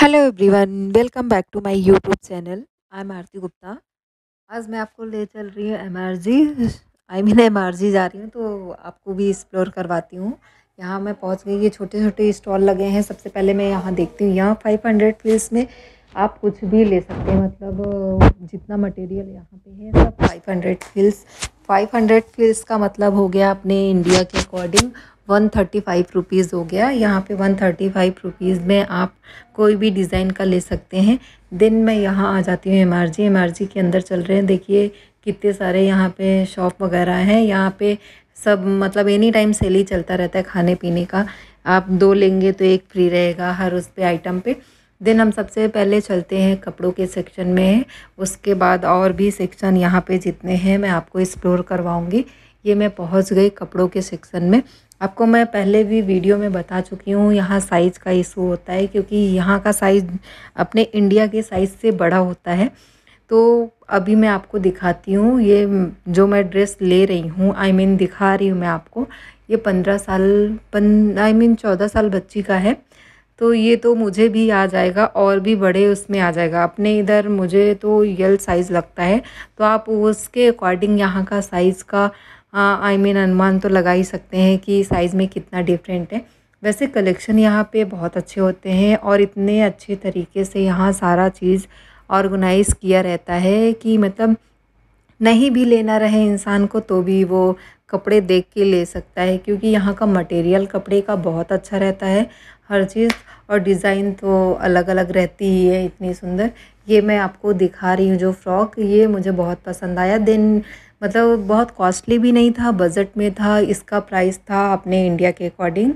hello everyone welcome back to my YouTube channel I am Aarti Gupta आज मैं आपको ले चल रही हूँ एम आई मीन एम जा रही हूँ तो आपको भी एक्सप्लोर करवाती हूँ यहाँ मैं पहुँच गई ये छोटे छोटे स्टॉल लगे हैं सबसे पहले मैं यहाँ देखती हूँ यहाँ फाइव हंड्रेड प्लेस में आप कुछ भी ले सकते हैं मतलब जितना मटेरियल यहाँ पे है सब five hundred fils five hundred fils का मतलब हो गया अपने इंडिया के according one thirty five rupees हो गया यहाँ पे वन थर्टी फाइव रुपीज़ में आप कोई भी डिज़ाइन का ले सकते हैं दिन में यहाँ आ जाती हूँ M R G M R G के अंदर चल रहे हैं देखिए कितने सारे यहाँ पे शॉप वगैरह हैं यहाँ पे सब मतलब एनी टाइम सेल ही चलता रहता है खाने पीने का आप दो लेंगे तो एक फ्री रहेगा हर उस पर आइटम पर दिन हम सबसे पहले चलते हैं कपड़ों के सेक्शन में उसके बाद और भी सेक्शन यहाँ पे जितने हैं मैं आपको एक्सप्लोर करवाऊँगी ये मैं पहुंच गई कपड़ों के सेक्शन में आपको मैं पहले भी वीडियो में बता चुकी हूँ यहाँ साइज़ का इशू होता है क्योंकि यहाँ का साइज़ अपने इंडिया के साइज़ से बड़ा होता है तो अभी मैं आपको दिखाती हूँ ये जो मैं ड्रेस ले रही हूँ आई मीन दिखा रही हूँ मैं आपको ये पंद्रह साल पन आई मीन चौदह साल बच्ची का है तो ये तो मुझे भी आ जाएगा और भी बड़े उसमें आ जाएगा अपने इधर मुझे तो यल साइज़ लगता है तो आप उसके अकॉर्डिंग यहाँ का साइज़ का आई मीन अनुमान तो लगा ही सकते हैं कि साइज़ में कितना डिफरेंट है वैसे कलेक्शन यहाँ पे बहुत अच्छे होते हैं और इतने अच्छे तरीके से यहाँ सारा चीज़ ऑर्गेनाइज किया रहता है कि मतलब नहीं भी लेना रहे इंसान को तो भी वो कपड़े देख के ले सकता है क्योंकि यहाँ का मटेरियल कपड़े का बहुत अच्छा रहता है हर चीज़ और डिज़ाइन तो अलग अलग रहती ही है इतनी सुंदर ये मैं आपको दिखा रही हूँ जो फ्रॉक ये मुझे बहुत पसंद आया देन मतलब बहुत कॉस्टली भी नहीं था बजट में था इसका प्राइस था अपने इंडिया के according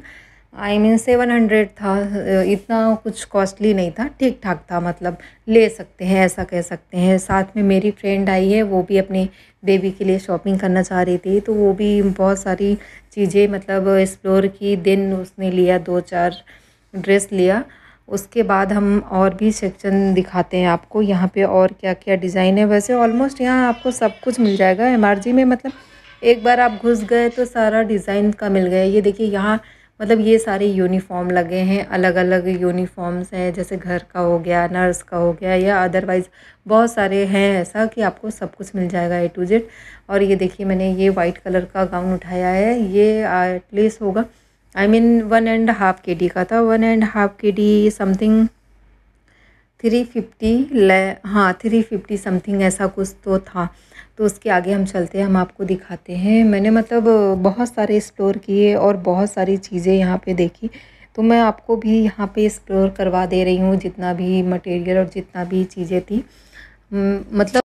I mean seven hundred था इतना कुछ कॉस्टली नहीं था ठीक ठाक था मतलब ले सकते हैं ऐसा कह सकते हैं साथ में मेरी फ्रेंड आई है वो भी अपने बेबी के लिए शॉपिंग करना चाह रही थी तो वो भी बहुत सारी चीज़ें मतलब एक्सप्लोर की दिन उसने लिया दो चार ड्रेस लिया उसके बाद हम और भी सेक्शन दिखाते हैं आपको यहाँ पे और क्या क्या डिज़ाइन है वैसे ऑलमोस्ट यहाँ आपको सब कुछ मिल जाएगा एम में मतलब एक बार आप घुस गए तो सारा डिज़ाइन का मिल गया ये देखिए यहाँ मतलब ये सारे यूनिफॉर्म लगे हैं अलग अलग यूनिफॉर्म्स हैं जैसे घर का हो गया नर्स का हो गया या अदरवाइज़ बहुत सारे हैं ऐसा कि आपको सब कुछ मिल जाएगा ए टू जेड और ये देखिए मैंने ये वाइट कलर का गाउन उठाया है ये एटलीस्ट होगा I mean one and half K D का था one and half K D something three fifty ले हाँ थ्री फिफ्टी समथिंग ऐसा कुछ तो था तो उसके आगे हम चलते हैं हम आपको दिखाते हैं मैंने मतलब बहुत सारे एक्सप्लोर किए और बहुत सारी चीज़ें यहाँ पे देखी तो मैं आपको भी यहाँ पे एक्सप्लोर करवा दे रही हूँ जितना भी मटेरियल और जितना भी चीज़ें थी मतलब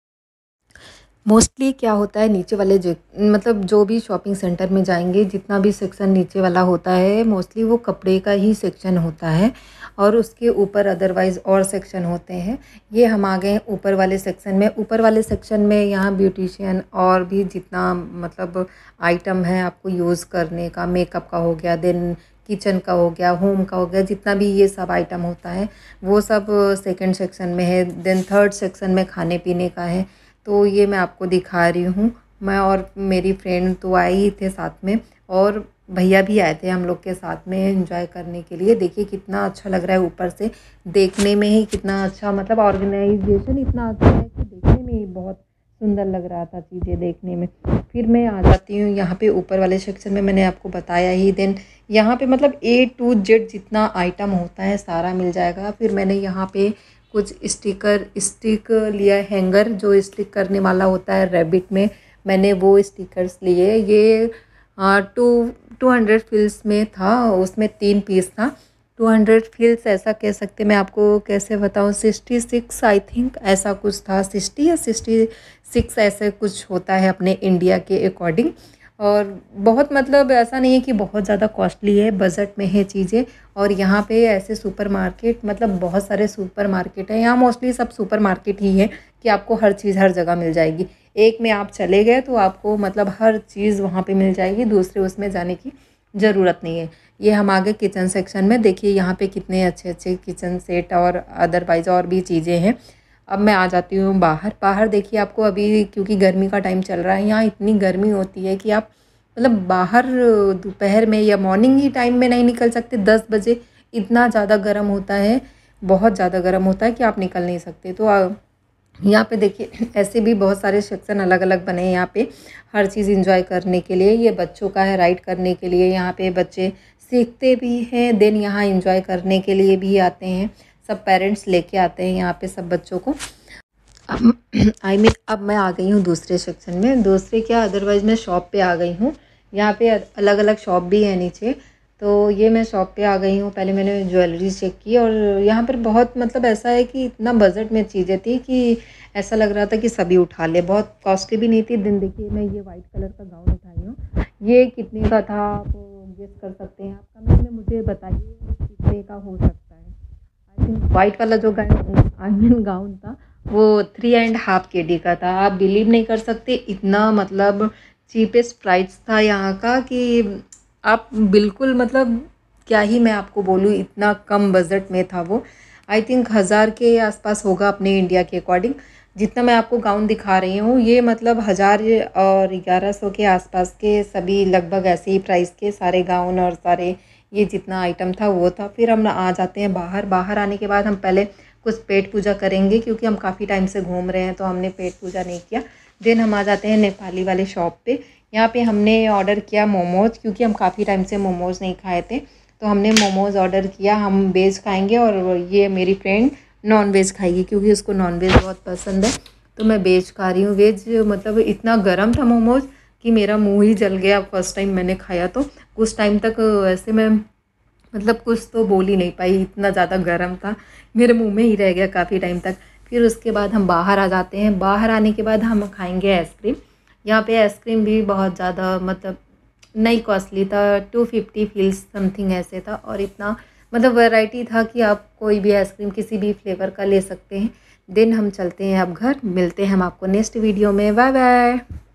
मोस्टली क्या होता है नीचे वाले जो मतलब जो भी शॉपिंग सेंटर में जाएंगे जितना भी सेक्शन नीचे वाला होता है मोस्टली वो कपड़े का ही सेक्शन होता है और उसके ऊपर अदरवाइज़ और सेक्शन होते हैं ये हम आ गए ऊपर वाले सेक्शन में ऊपर वाले सेक्शन में यहाँ ब्यूटिशियन और भी जितना मतलब आइटम है आपको यूज़ करने का मेकअप का हो गया देन किचन का हो गया होम का हो गया जितना भी ये सब आइटम होता है वो सब सेकेंड सेक्शन में है देन थर्ड सेक्शन में खाने पीने का है तो ये मैं आपको दिखा रही हूँ मैं और मेरी फ्रेंड तो आई ही थे साथ में और भैया भी आए थे हम लोग के साथ में एंजॉय करने के लिए देखिए कितना अच्छा लग रहा है ऊपर से देखने में ही कितना अच्छा मतलब ऑर्गेनाइजेशन इतना अच्छा है कि देखने में ही बहुत सुंदर लग रहा था चीज़ें देखने में फिर मैं आ जाती हूँ यहाँ पे ऊपर वाले सेक्शन में मैंने आपको बताया ही देन यहाँ पे मतलब ए टू जेड जितना आइटम होता है सारा मिल जाएगा फिर मैंने यहाँ पे कुछ स्टिकर स्टिक लिया हैंगर जो स्टिक करने वाला होता है रेबिट में मैंने वो स्टिकर्स लिए ये टू टू हंड्रेड फिल्स में था उसमें तीन पीस था टू हंड्रेड फील्स ऐसा कह सकते मैं आपको कैसे बताऊँ सिक्सटी सिक्स आई थिंक ऐसा कुछ था सिक्सटी या सिक्सटी सिक्स ऐसे कुछ होता है अपने इंडिया के अकॉर्डिंग और बहुत मतलब ऐसा नहीं है कि बहुत ज़्यादा कॉस्टली है बजट में है चीज़ें और यहाँ पे ऐसे सुपरमार्केट मतलब बहुत सारे सुपरमार्केट हैं यहाँ मोस्टली सब सुपरमार्केट ही है कि आपको हर चीज़ हर जगह मिल जाएगी एक में आप चले गए तो आपको मतलब हर चीज़ वहाँ पे मिल जाएगी दूसरे उसमें जाने की ज़रूरत नहीं है ये हम आगे किचन सेक्शन में देखिए यहाँ पे कितने अच्छे अच्छे किचन सेट और अदरवाइज़ और भी चीज़ें हैं अब मैं आ जाती हूँ बाहर बाहर देखिए आपको अभी क्योंकि गर्मी का टाइम चल रहा है यहाँ इतनी गर्मी होती है कि आप मतलब बाहर दोपहर में या मॉर्निंग ही टाइम में नहीं निकल सकते दस बजे इतना ज़्यादा गर्म होता है बहुत ज़्यादा गर्म होता है कि आप निकल नहीं सकते तो यहाँ पे देखिए ऐसे भी बहुत सारे सेक्शन अलग अलग बने हैं यहाँ पे हर चीज़ इंजॉय करने के लिए ये बच्चों का है राइड करने के लिए यहाँ पे बच्चे सीखते भी हैं देन यहाँ इंजॉय करने के लिए भी आते हैं सब पेरेंट्स लेके आते हैं यहाँ पे सब बच्चों को अब आई मीन अब मैं आ गई हूँ दूसरे सेक्शन में दूसरे क्या अदरवाइज़ मैं शॉप पर आ गई हूँ यहाँ पे अलग अलग शॉप भी है नीचे तो ये मैं शॉप पे आ गई हूँ पहले मैंने ज्वेलरी चेक की और यहाँ पर बहुत मतलब ऐसा है कि इतना बजट में चीज़ें थी कि ऐसा लग रहा था कि सभी उठा ले बहुत कॉस्टली भी नहीं थी दिन देखिए मैं ये वाइट कलर का गाउन उठाई हूँ ये कितने का था आप गेस कर सकते हैं आप कमेंट में मुझे बताइए कितने का हो सकता है आई थिंक वाइट वाला जो गाउन आई गाउन था वो three and half K D का था आप बिलीव नहीं कर सकते इतना मतलब चीपेस्ट प्राइस था यहाँ का कि आप बिल्कुल मतलब क्या ही मैं आपको बोलूँ इतना कम बजट में था वो आई थिंक हज़ार के आसपास होगा अपने इंडिया के अकॉर्डिंग जितना मैं आपको गाउन दिखा रही हूँ ये मतलब हज़ार और ग्यारह सौ के आसपास के सभी लगभग ऐसे ही प्राइस के सारे गाउन और सारे ये जितना आइटम था वो था फिर हम आ जाते हैं बाहर बाहर आने के बाद हम पहले कुछ पेट पूजा करेंगे क्योंकि हम काफ़ी टाइम से घूम रहे हैं तो हमने पेट पूजा नहीं किया देन हम आ जाते हैं नेपाली वाले शॉप पे यहाँ पे हमने ऑर्डर किया मोमोज़ क्योंकि हम काफ़ी टाइम से मोमोज़ नहीं खाए थे तो हमने मोमोज़ ऑर्डर किया हम वेज खाएंगे और ये मेरी फ्रेंड नॉन वेज खाएगी क्योंकि उसको नॉन वेज बहुत पसंद है तो मैं वेज खा रही हूँ वेज मतलब इतना गर्म था मोमोज़ कि मेरा मुँह ही जल गया फर्स्ट टाइम मैंने खाया तो कुछ टाइम तक ऐसे मैं मतलब कुछ तो बोल ही नहीं पाई इतना ज़्यादा गर्म था मेरे मुँह में ही रह गया काफ़ी टाइम तक फिर उसके बाद हम बाहर आ जाते हैं बाहर आने के बाद हम खाएंगे आइसक्रीम यहाँ पे आइसक्रीम भी बहुत ज़्यादा मतलब नहीं कॉस्टली था टू फिफ्टी फील्स समथिंग ऐसे था और इतना मतलब वैरायटी था कि आप कोई भी आइसक्रीम किसी भी फ्लेवर का ले सकते हैं दिन हम चलते हैं अब घर मिलते हैं हम आपको नेक्स्ट वीडियो में बाय बाय